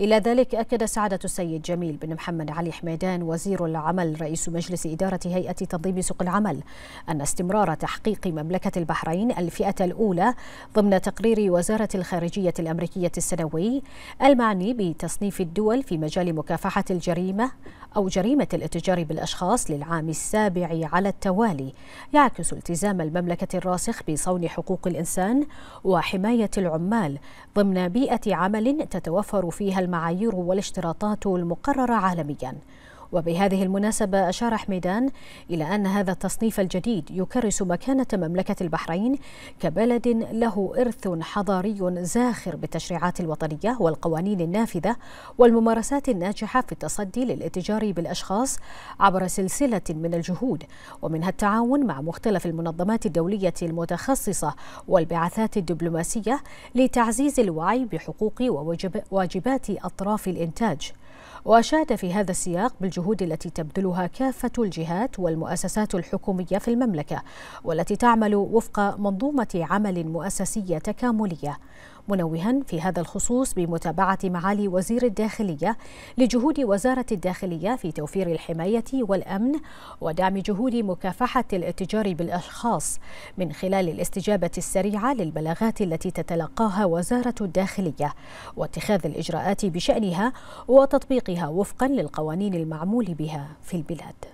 إلى ذلك أكد سعادة السيد جميل بن محمد علي حميدان وزير العمل رئيس مجلس إدارة هيئة تنظيم سوق العمل أن استمرار تحقيق مملكة البحرين الفئة الأولى ضمن تقرير وزارة الخارجية الأمريكية السنوي المعني بتصنيف الدول في مجال مكافحة الجريمة أو جريمة الاتجار بالأشخاص للعام السابع على التوالي يعكس التزام المملكة الراسخ بصون حقوق الإنسان وحماية العمال ضمن بيئة عمل تتوفر فيها المعايير والاشتراطات المقررة عالمياً وبهذه المناسبة أشار حميدان إلى أن هذا التصنيف الجديد يكرس مكانة مملكة البحرين كبلد له إرث حضاري زاخر بالتشريعات الوطنية والقوانين النافذة والممارسات الناجحة في التصدي للاتجار بالأشخاص عبر سلسلة من الجهود ومنها التعاون مع مختلف المنظمات الدولية المتخصصة والبعثات الدبلوماسية لتعزيز الوعي بحقوق وواجبات أطراف الإنتاج وأشاد في هذا السياق بالجهود التي تبذلها كافة الجهات والمؤسسات الحكومية في المملكة والتي تعمل وفق منظومة عمل مؤسسية تكاملية منوها في هذا الخصوص بمتابعة معالي وزير الداخلية لجهود وزارة الداخلية في توفير الحماية والأمن ودعم جهود مكافحة الاتجار بالأشخاص من خلال الاستجابة السريعة للبلاغات التي تتلقاها وزارة الداخلية واتخاذ الإجراءات بشأنها وتطبيقها وفقا للقوانين المعمول بها في البلاد